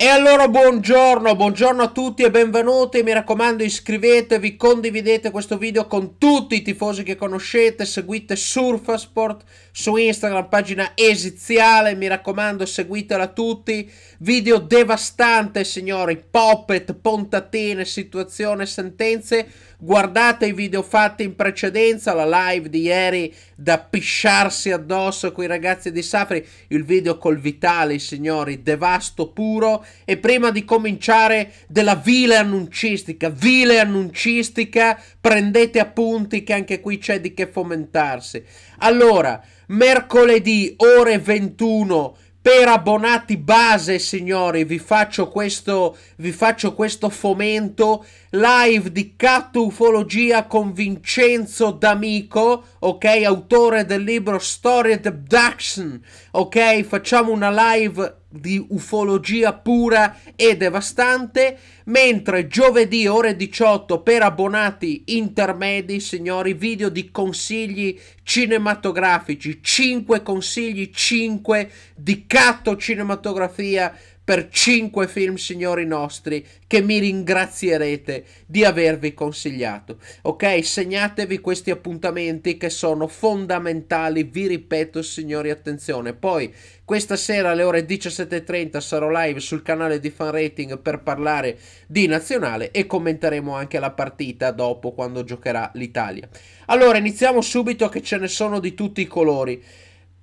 E allora buongiorno, buongiorno a tutti e benvenuti, mi raccomando iscrivetevi, condividete questo video con tutti i tifosi che conoscete, seguite Surfasport su Instagram, pagina esiziale, mi raccomando seguitela tutti, video devastante signori, poppet, pontatine, situazione, sentenze guardate i video fatti in precedenza, la live di ieri da pisciarsi addosso con i ragazzi di Safri, il video col Vitali, signori, devasto puro. E prima di cominciare della vile annuncistica, vile annuncistica, prendete appunti che anche qui c'è di che fomentarsi. Allora, mercoledì ore 21 per abbonati base, signori, vi faccio questo, vi faccio questo fomento live di Catto Ufologia con Vincenzo D'Amico, ok, autore del libro Story of the Abduction, ok, facciamo una live di ufologia pura e devastante, mentre giovedì ore 18 per abbonati intermedi, signori, video di consigli cinematografici, 5 consigli, 5 di catto cinematografia per 5 film signori nostri che mi ringrazierete di avervi consigliato. Ok, segnatevi questi appuntamenti che sono fondamentali, vi ripeto signori attenzione. Poi questa sera alle ore 17.30 sarò live sul canale di Fan Rating per parlare di nazionale e commenteremo anche la partita dopo quando giocherà l'Italia. Allora iniziamo subito che ce ne sono di tutti i colori.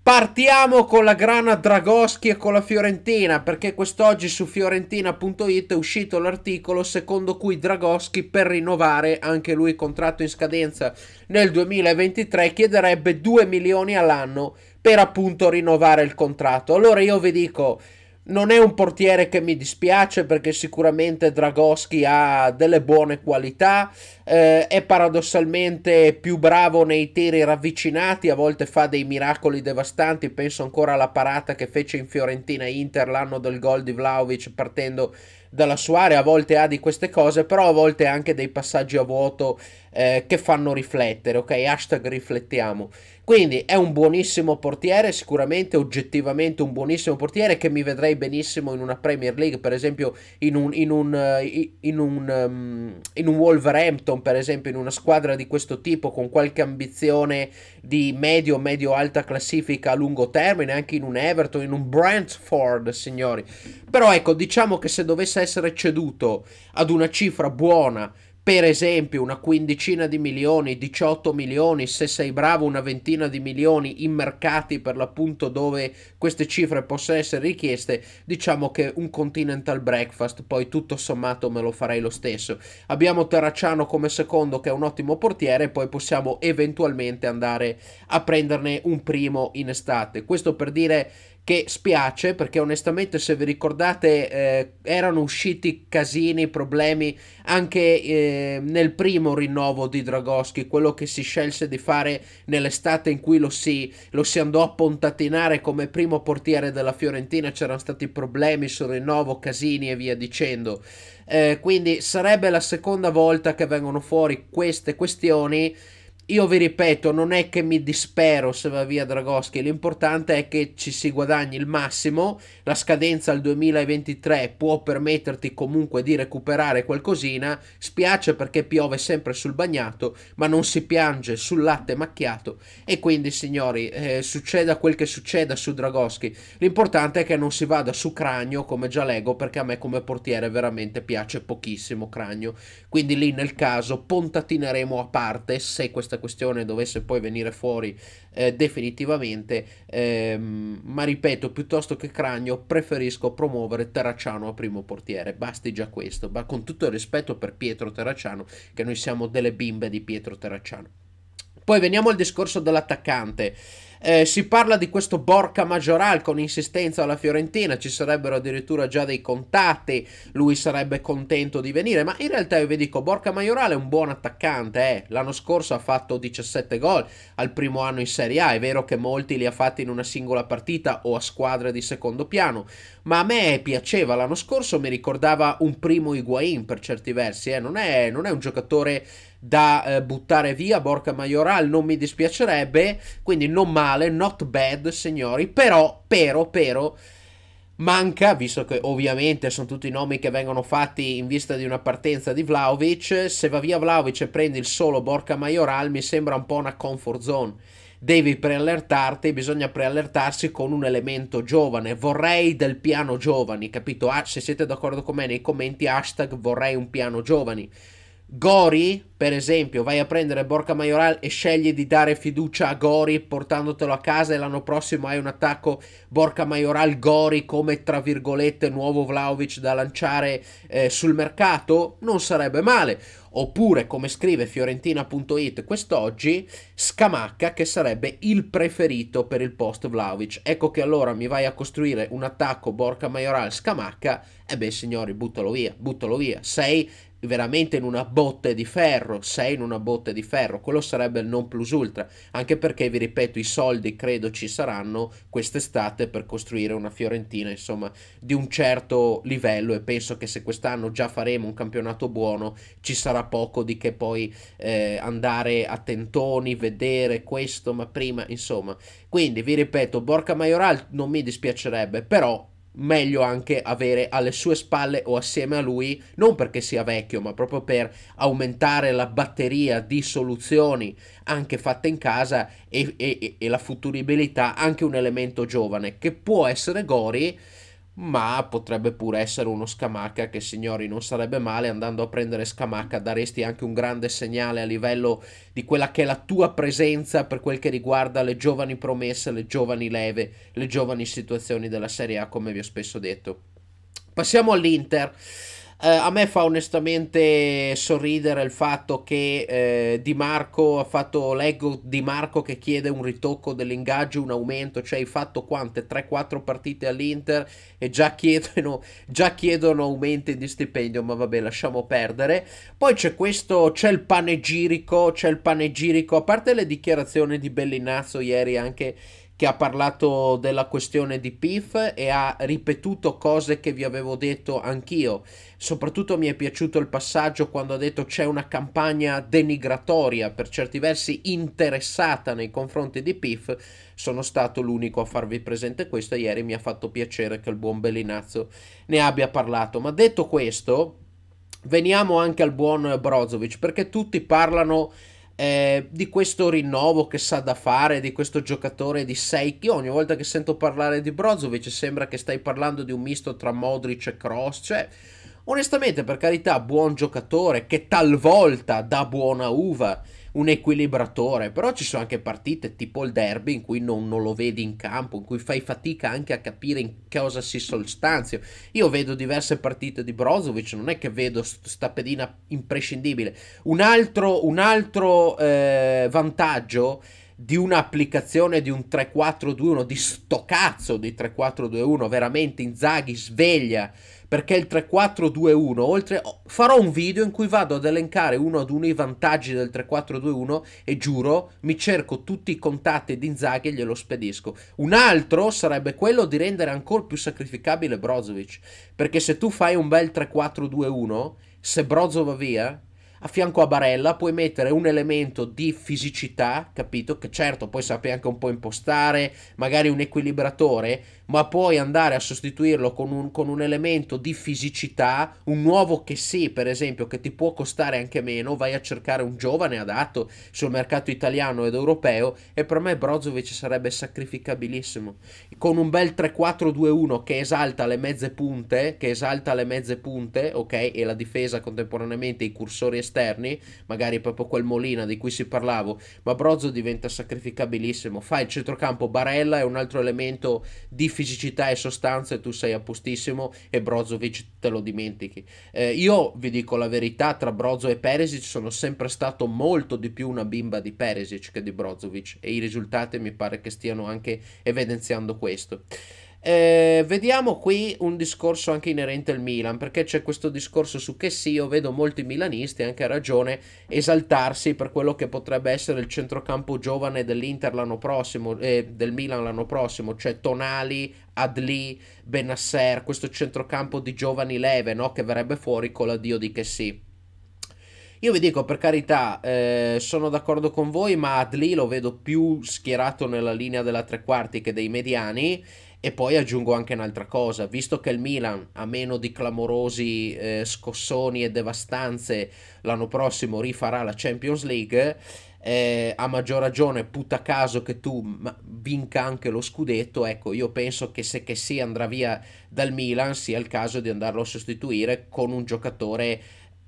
Partiamo con la grana Dragoschi e con la Fiorentina, perché quest'oggi su fiorentina.it è uscito l'articolo secondo cui Dragoschi per rinnovare anche lui il contratto in scadenza nel 2023 chiederebbe 2 milioni all'anno per appunto rinnovare il contratto. Allora io vi dico non è un portiere che mi dispiace perché sicuramente Dragoschi ha delle buone qualità, eh, è paradossalmente più bravo nei tiri ravvicinati, a volte fa dei miracoli devastanti, penso ancora alla parata che fece in Fiorentina Inter l'anno del gol di Vlaovic partendo dalla sua area, a volte ha di queste cose, però a volte anche dei passaggi a vuoto eh, che fanno riflettere, ok? Hashtag riflettiamo. Quindi è un buonissimo portiere, sicuramente oggettivamente un buonissimo portiere che mi vedrei benissimo in una Premier League, per esempio in un, in un, eh, in un, ehm, in un Wolverhampton, per esempio in una squadra di questo tipo con qualche ambizione di medio, medio alta classifica a lungo termine, anche in un Everton, in un Brentford, signori. Però ecco, diciamo che se dovesse essere ceduto ad una cifra buona per esempio una quindicina di milioni, 18 milioni, se sei bravo una ventina di milioni in mercati per l'appunto dove queste cifre possono essere richieste, diciamo che un continental breakfast poi tutto sommato me lo farei lo stesso. Abbiamo Terracciano come secondo che è un ottimo portiere, poi possiamo eventualmente andare a prenderne un primo in estate. Questo per dire che spiace perché onestamente se vi ricordate eh, erano usciti casini, problemi anche eh, nel primo rinnovo di Dragoschi, quello che si scelse di fare nell'estate in cui lo si, lo si andò a pontatinare come primo portiere della Fiorentina, c'erano stati problemi sul rinnovo, casini e via dicendo. Eh, quindi sarebbe la seconda volta che vengono fuori queste questioni io vi ripeto, non è che mi dispero se va via Dragoschi, l'importante è che ci si guadagni il massimo, la scadenza al 2023 può permetterti comunque di recuperare qualcosina, spiace perché piove sempre sul bagnato, ma non si piange sul latte macchiato e quindi signori, eh, succeda quel che succeda su Dragoschi, l'importante è che non si vada su Cragno come già leggo perché a me come portiere veramente piace pochissimo Cragno, quindi lì nel caso pontatineremo a parte se questa questa questione dovesse poi venire fuori eh, definitivamente, ehm, ma ripeto, piuttosto che Cragno preferisco promuovere Terracciano a primo portiere, basti già questo, ma con tutto il rispetto per Pietro Terracciano, che noi siamo delle bimbe di Pietro Terracciano. Poi veniamo al discorso dell'attaccante. Eh, si parla di questo Borca Majoral con insistenza alla Fiorentina, ci sarebbero addirittura già dei contatti, lui sarebbe contento di venire, ma in realtà io vi dico Borca Majoral è un buon attaccante, eh. l'anno scorso ha fatto 17 gol al primo anno in Serie A, è vero che molti li ha fatti in una singola partita o a squadre di secondo piano, ma a me piaceva, l'anno scorso mi ricordava un primo Higuain per certi versi, eh. non, è, non è un giocatore da eh, buttare via Borca Majoral non mi dispiacerebbe quindi non male not bad signori però però però manca visto che ovviamente sono tutti i nomi che vengono fatti in vista di una partenza di Vlaovic se va via Vlaovic e prendi il solo Borca Majoral mi sembra un po' una comfort zone devi preallertarti, bisogna preallertarsi con un elemento giovane. Vorrei del piano giovani, capito? Ah, se siete d'accordo con me nei commenti, hashtag vorrei un piano giovani. Gori, per esempio, vai a prendere Borca Maioral e scegli di dare fiducia a Gori portandotelo a casa e l'anno prossimo hai un attacco Borca Maioral Gori come tra virgolette nuovo Vlaovic da lanciare eh, sul mercato, non sarebbe male. Oppure, come scrive fiorentina.it quest'oggi, Scamacca che sarebbe il preferito per il post Vlaovic. Ecco che allora mi vai a costruire un attacco Borca Maioral Scamacca e beh signori, buttalo via, buttalo via. Sei veramente in una botte di ferro, sei in una botte di ferro, quello sarebbe il non plus ultra, anche perché vi ripeto i soldi credo ci saranno quest'estate per costruire una Fiorentina insomma di un certo livello e penso che se quest'anno già faremo un campionato buono ci sarà poco di che poi eh, andare a tentoni, vedere questo ma prima insomma, quindi vi ripeto Borca Maioral non mi dispiacerebbe però meglio anche avere alle sue spalle o assieme a lui, non perché sia vecchio, ma proprio per aumentare la batteria di soluzioni anche fatte in casa e, e, e la futuribilità, anche un elemento giovane che può essere Gori ma potrebbe pure essere uno Scamacca che signori non sarebbe male andando a prendere Scamacca daresti anche un grande segnale a livello di quella che è la tua presenza per quel che riguarda le giovani promesse, le giovani leve, le giovani situazioni della Serie A come vi ho spesso detto. Passiamo all'Inter. Eh, a me fa onestamente sorridere il fatto che eh, Di Marco ha fatto, leggo Di Marco che chiede un ritocco dell'ingaggio, un aumento, cioè hai fatto quante? 3-4 partite all'Inter e già chiedono, già chiedono aumenti di stipendio, ma vabbè lasciamo perdere. Poi c'è questo, c'è il panegirico, c'è il panegirico, a parte le dichiarazioni di Bellinazzo ieri anche che ha parlato della questione di PIF e ha ripetuto cose che vi avevo detto anch'io. Soprattutto mi è piaciuto il passaggio quando ha detto c'è una campagna denigratoria, per certi versi interessata nei confronti di PIF. Sono stato l'unico a farvi presente questo ieri mi ha fatto piacere che il buon Bellinazzo ne abbia parlato. Ma detto questo, veniamo anche al buon Brozovic, perché tutti parlano eh, di questo rinnovo che sa da fare, di questo giocatore di 6 che ogni volta che sento parlare di Brozovic sembra che stai parlando di un misto tra Modric e Cross, cioè onestamente per carità buon giocatore che talvolta dà buona uva un equilibratore, però ci sono anche partite tipo il derby in cui non, non lo vedi in campo, in cui fai fatica anche a capire in cosa si sostanzia. Io vedo diverse partite di Brozovic, non è che vedo sta pedina imprescindibile. Un altro, un altro eh, vantaggio di un'applicazione di un 3-4-2-1, di sto cazzo di 3-4-2-1, veramente Inzaghi sveglia perché il 3-4-2-1, oltre oh, farò un video in cui vado ad elencare uno ad uno i vantaggi del 3-4-2-1 e giuro mi cerco tutti i contatti di Inzaghi e glielo spedisco. Un altro sarebbe quello di rendere ancora più sacrificabile Brozovic, perché se tu fai un bel 3-4-2-1, se Brozo va via, a fianco a Barella puoi mettere un elemento di fisicità, capito? Che certo poi sappia anche un po' impostare, magari un equilibratore, ma poi andare a sostituirlo con un, con un elemento di fisicità, un nuovo che sì, per esempio, che ti può costare anche meno, vai a cercare un giovane adatto sul mercato italiano ed europeo e per me Brozovic sarebbe sacrificabilissimo. Con un bel 3-4-2-1 che esalta le mezze punte, che esalta le mezze punte, ok, e la difesa contemporaneamente, i cursori esterni, magari proprio quel Molina di cui si parlavo, ma Brozo diventa sacrificabilissimo, fa il centrocampo, Barella è un altro elemento di fisicità e sostanza e tu sei a postissimo e Brozovic te lo dimentichi. Eh, io vi dico la verità, tra Brozo e Perisic sono sempre stato molto di più una bimba di Perisic che di Brozovic e i risultati mi pare che stiano anche evidenziando questo. Eh, vediamo qui un discorso anche inerente al Milan, perché c'è questo discorso su che sì, io vedo molti milanisti, anche a ragione, esaltarsi per quello che potrebbe essere il centrocampo giovane dell'Inter l'anno prossimo, eh, del Milan l'anno prossimo, cioè Tonali, Adli, Benasser, questo centrocampo di giovani leve, no? che verrebbe fuori con l'addio di che sì. Io vi dico, per carità, eh, sono d'accordo con voi, ma Adli lo vedo più schierato nella linea della tre quarti che dei mediani. E poi aggiungo anche un'altra cosa, visto che il Milan, a meno di clamorosi eh, scossoni e devastanze, l'anno prossimo rifarà la Champions League, eh, a maggior ragione, puta caso che tu vinca anche lo scudetto, ecco, io penso che se che si andrà via dal Milan sia il caso di andarlo a sostituire con un giocatore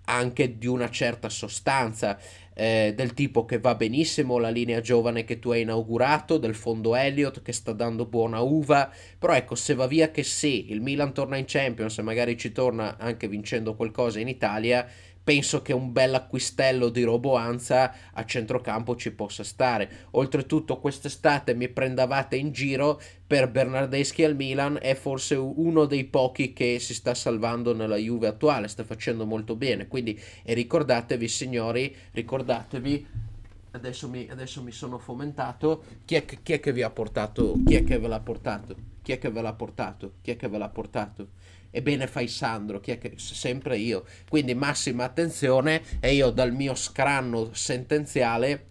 anche di una certa sostanza, eh, del tipo che va benissimo la linea giovane che tu hai inaugurato, del fondo Elliott che sta dando buona uva, però ecco se va via che sì, il Milan torna in Champions e magari ci torna anche vincendo qualcosa in Italia, penso che un bel acquistello di Roboanza a centrocampo ci possa stare. Oltretutto quest'estate mi prendavate in giro per Bernardeschi al Milan, è forse uno dei pochi che si sta salvando nella Juve attuale, sta facendo molto bene, quindi e ricordatevi signori, ricordatevi Adesso mi, adesso mi sono fomentato. Chi è, chi è che vi ha portato? Chi è che ve l'ha portato? Chi è che ve l'ha portato? Chi è che ve l'ha portato? Ebbene fai Sandro, chi è che... sempre io. Quindi massima attenzione e io dal mio scranno sentenziale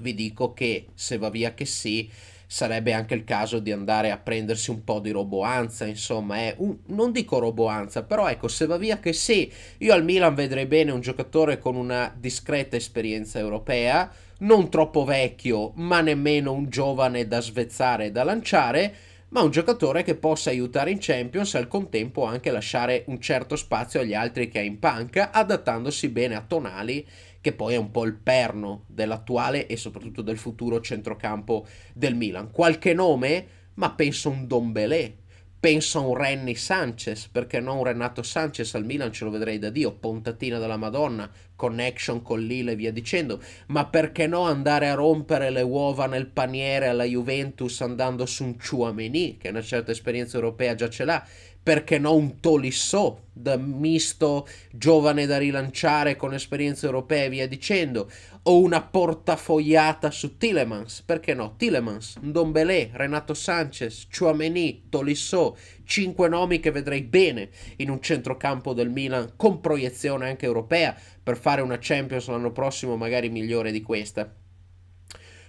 vi dico che se va via che sì, sarebbe anche il caso di andare a prendersi un po' di roboanza, insomma, eh. un, non dico roboanza, però ecco, se va via che sì, io al Milan vedrei bene un giocatore con una discreta esperienza europea, non troppo vecchio, ma nemmeno un giovane da svezzare e da lanciare, ma un giocatore che possa aiutare in Champions e al contempo anche lasciare un certo spazio agli altri che ha in panca, adattandosi bene a Tonali, che poi è un po' il perno dell'attuale e soprattutto del futuro centrocampo del Milan. Qualche nome? Ma penso un Dombelé Penso a un Renny Sanchez, perché no un Renato Sanchez al Milan ce lo vedrei da Dio, puntatina della Madonna, connection con Lille e via dicendo, ma perché no andare a rompere le uova nel paniere alla Juventus andando su un Chouameni, che una certa esperienza europea già ce l'ha, perché no un Tolisso da misto giovane da rilanciare con esperienze europee e via dicendo, o una portafogliata su Tillemans, perché no Tillemans, Ndombele, Renato Sanchez, Chouameni, Tolisso, cinque nomi che vedrei bene in un centrocampo del Milan con proiezione anche europea per fare una Champions l'anno prossimo magari migliore di questa.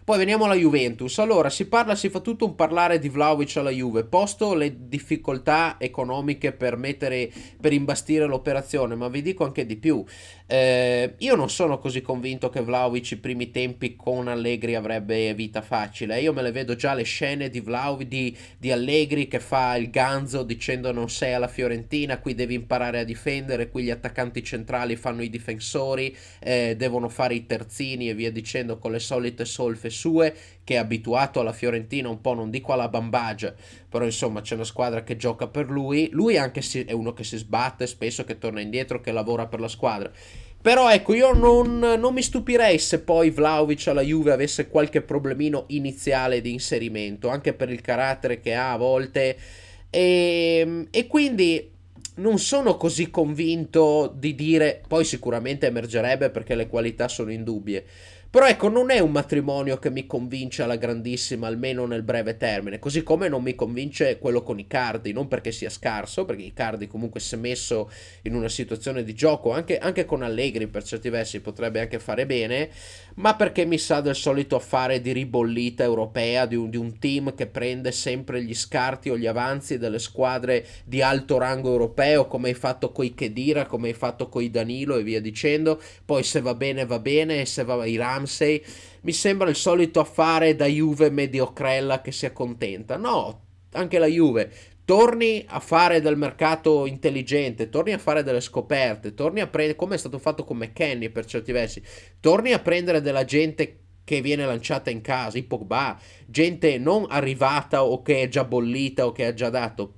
Poi veniamo alla Juventus. Allora, si parla, si fa tutto un parlare di Vlaovic alla Juve, posto le difficoltà economiche per mettere, per imbastire l'operazione, ma vi dico anche di più. Eh, io non sono così convinto che Vlaovic i primi tempi con Allegri avrebbe vita facile. Io me le vedo già le scene di Vlaovic di, di Allegri che fa il ganzo dicendo non sei alla Fiorentina, qui devi imparare a difendere, qui gli attaccanti centrali fanno i difensori, eh, devono fare i terzini e via dicendo con le solite solfe sue che è abituato alla Fiorentina un po' non dico alla bambagia, però insomma c'è una squadra che gioca per lui. Lui anche si, è uno che si sbatte spesso, che torna indietro, che lavora per la squadra però ecco, io non, non mi stupirei se poi Vlaovic alla Juve avesse qualche problemino iniziale di inserimento, anche per il carattere che ha a volte. E, ehm, e quindi non sono così convinto di dire, poi sicuramente emergerebbe perché le qualità sono indubbie però ecco, non è un matrimonio che mi convince alla grandissima, almeno nel breve termine, così come non mi convince quello con Icardi, non perché sia scarso, perché Icardi comunque si è messo in una situazione di gioco, anche, anche con Allegri per certi versi potrebbe anche fare bene, ma perché mi sa del solito affare di ribollita europea di un, di un team che prende sempre gli scarti o gli avanzi delle squadre di alto rango europeo, come hai fatto con i Kedira, come hai fatto con i Danilo e via dicendo. Poi se va bene va bene, e se va i Ramsey. Mi sembra il solito affare da Juve mediocrella che si accontenta. No, anche la Juve torni a fare del mercato intelligente, torni a fare delle scoperte, torni a prendere, come è stato fatto con McKenny per certi versi, torni a prendere della gente che viene lanciata in casa, i Pogba, gente non arrivata o che è già bollita o che ha già dato,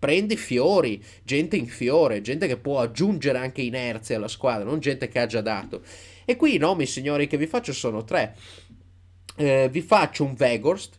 prendi fiori, gente in fiore, gente che può aggiungere anche inerzia alla squadra, non gente che ha già dato. E qui i nomi, signori, che vi faccio sono tre. Eh, vi faccio un Vegorst,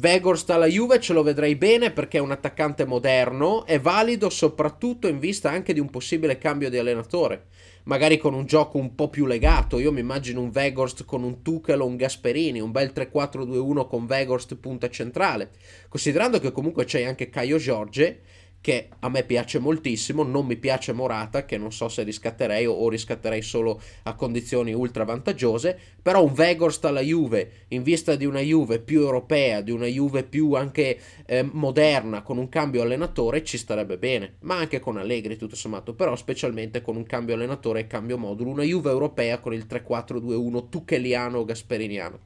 Vegor alla Juve, ce lo vedrei bene perché è un attaccante moderno, è valido soprattutto in vista anche di un possibile cambio di allenatore, magari con un gioco un po' più legato, io mi immagino un Vegorst con un Tuchel o un Gasperini, un bel 3-4-2-1 con Vegorst punta centrale, considerando che comunque c'è anche Caio Giorge che a me piace moltissimo, non mi piace Morata che non so se riscatterei o, riscatterei solo a condizioni ultra vantaggiose, però un Vegorst alla Juve in vista di una Juve più europea, di una Juve più anche eh, moderna con un cambio allenatore ci starebbe bene, ma anche con Allegri tutto sommato, però specialmente con un cambio allenatore e cambio modulo, una Juve europea con il 3-4-2-1 tucheliano o gasperiniano.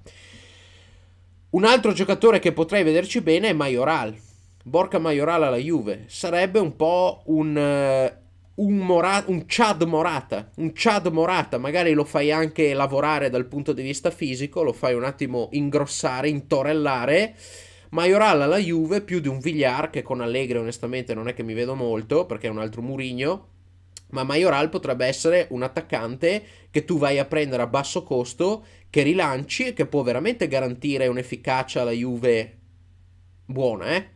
Un altro giocatore che potrei vederci bene è Majoral Borca Maiorala alla Juve sarebbe un po' un, eh, un, Morata, un Chad Morata, un Chad Morata, magari lo fai anche lavorare dal punto di vista fisico, lo fai un attimo ingrossare, intorellare. Maioral alla Juve più di un Villar che con Allegri onestamente non è che mi vedo molto perché è un altro Murigno ma Maioral potrebbe essere un attaccante che tu vai a prendere a basso costo che rilanci e che può veramente garantire un'efficacia alla Juve buona eh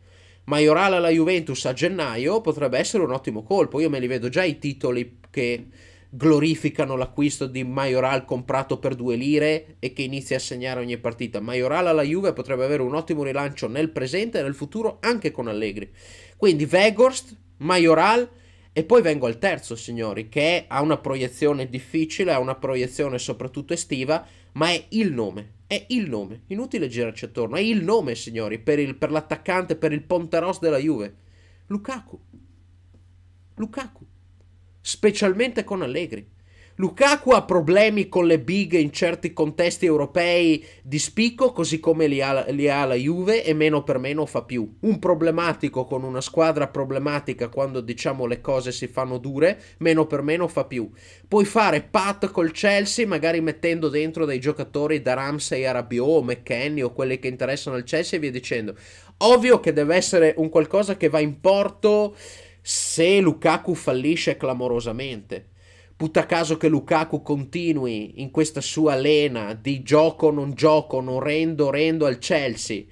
Maiorala alla Juventus a gennaio potrebbe essere un ottimo colpo. Io me li vedo già i titoli che glorificano l'acquisto di Maioral comprato per due lire e che inizia a segnare ogni partita. Maioral alla Juve potrebbe avere un ottimo rilancio nel presente e nel futuro anche con Allegri. Quindi Vegorst, Maioral e poi vengo al terzo, signori, che ha una proiezione difficile, ha una proiezione soprattutto estiva, ma è il nome è il nome. Inutile girarci attorno. È il nome, signori, per, il, per l'attaccante, per il Pontaros della Juve. Lukaku. Lukaku. Specialmente con Allegri. Lukaku ha problemi con le big in certi contesti europei di spicco, così come li ha, li ha la Juve e meno per meno fa più. Un problematico con una squadra problematica quando diciamo le cose si fanno dure, meno per meno fa più. Puoi fare pat col Chelsea, magari mettendo dentro dei giocatori da Ramsey a Rabiot o McKenny o quelli che interessano al Chelsea e via dicendo. Ovvio che deve essere un qualcosa che va in porto se Lukaku fallisce clamorosamente Putta caso che Lukaku continui in questa sua lena di gioco, non gioco, non rendo, rendo al Chelsea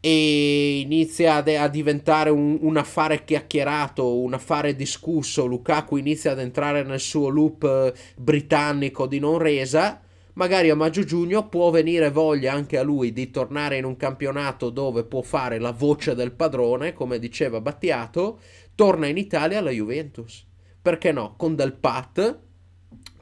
e inizia a, diventare un, un, affare chiacchierato, un affare discusso. Lukaku inizia ad entrare nel suo loop eh, britannico di non resa. Magari a maggio-giugno può venire voglia anche a lui di tornare in un campionato dove può fare la voce del padrone, come diceva Battiato, torna in Italia alla Juventus perché no, con del pat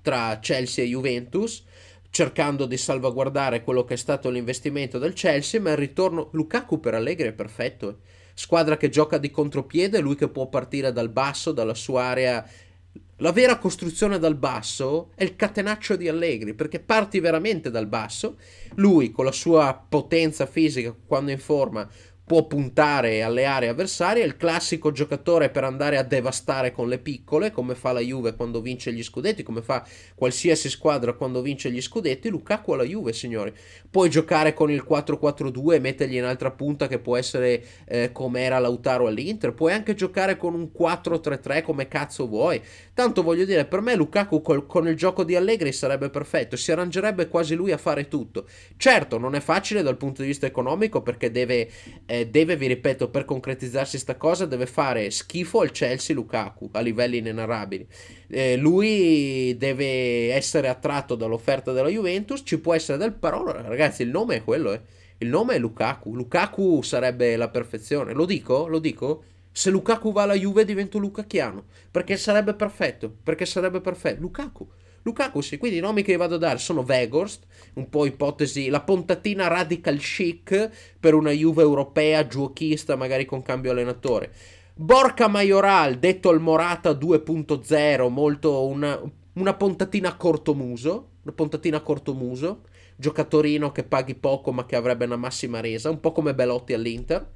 tra Chelsea e Juventus, cercando di salvaguardare quello che è stato l'investimento del Chelsea, ma il ritorno Lukaku per Allegri è perfetto. Squadra che gioca di contropiede, lui che può partire dal basso, dalla sua area la vera costruzione dal basso è il catenaccio di Allegri, perché parti veramente dal basso, lui con la sua potenza fisica quando in forma, può puntare alle aree avversarie, il classico giocatore per andare a devastare con le piccole, come fa la Juve quando vince gli scudetti, come fa qualsiasi squadra quando vince gli scudetti, Lukaku alla Juve, signori. Puoi giocare con il 4-4-2 e mettergli in altra punta che può essere eh, come era Lautaro all'Inter, puoi anche giocare con un 4-3-3 come cazzo vuoi. Tanto voglio dire, per me Lukaku col, con il gioco di Allegri sarebbe perfetto, si arrangerebbe quasi lui a fare tutto. Certo, non è facile dal punto di vista economico perché deve eh, deve, vi ripeto, per concretizzarsi sta cosa, deve fare schifo al Chelsea Lukaku a livelli inenarrabili. Eh, lui deve essere attratto dall'offerta della Juventus, ci può essere del però, ragazzi, il nome è quello, eh. Il nome è Lukaku. Lukaku sarebbe la perfezione. Lo dico? Lo dico? Se Lukaku va alla Juve divento Lukakiano, perché sarebbe perfetto, perché sarebbe perfetto. Lukaku. Lukaku sì, quindi i nomi che vi vado a dare sono Vegorst, un po' ipotesi, la puntatina radical chic per una Juve europea, giochista, magari con cambio allenatore. Borca Maioral, detto al Morata 2.0, molto una, una puntatina a corto muso, una puntatina a corto muso, giocatorino che paghi poco ma che avrebbe una massima resa, un po' come Belotti all'Inter.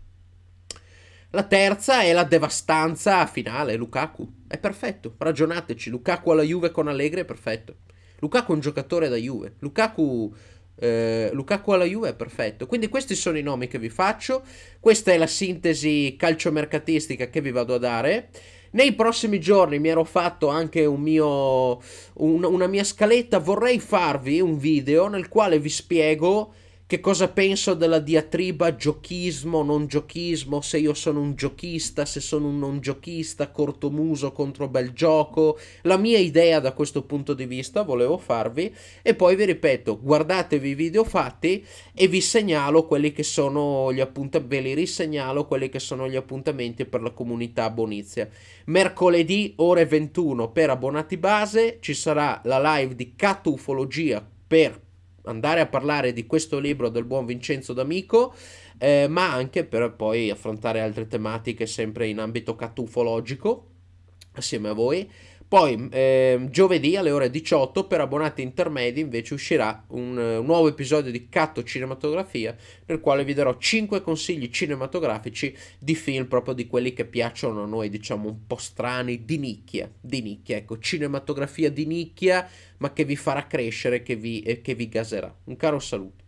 La terza è la devastanza finale, Lukaku. È perfetto, ragionateci, Lukaku alla Juve con Allegri è perfetto. Lukaku è un giocatore da Juve. Lukaku, eh, Lukaku alla Juve è perfetto. Quindi questi sono i nomi che vi faccio. Questa è la sintesi calciomercatistica che vi vado a dare. Nei prossimi giorni mi ero fatto anche un mio, un, una mia scaletta. Vorrei farvi un video nel quale vi spiego che cosa penso della diatriba giochismo, non giochismo, se io sono un giochista, se sono un non giochista, corto muso contro bel gioco, la mia idea da questo punto di vista volevo farvi e poi vi ripeto, guardatevi i video fatti e vi segnalo quelli che sono gli appuntamenti, ve li risegnalo quelli che sono gli appuntamenti per la comunità Bonizia. Mercoledì ore 21 per abbonati base ci sarà la live di catufologia per andare a parlare di questo libro del buon Vincenzo D'Amico, eh, ma anche per poi affrontare altre tematiche sempre in ambito catufologico assieme a voi. Poi eh, giovedì alle ore 18 per abbonati intermedi invece uscirà un, eh, un nuovo episodio di Catto Cinematografia nel quale vi darò 5 consigli cinematografici di film proprio di quelli che piacciono a noi, diciamo un po' strani, di nicchia, di nicchia, ecco, cinematografia di nicchia ma che vi farà crescere, che vi, eh, che vi gaserà. Un caro saluto.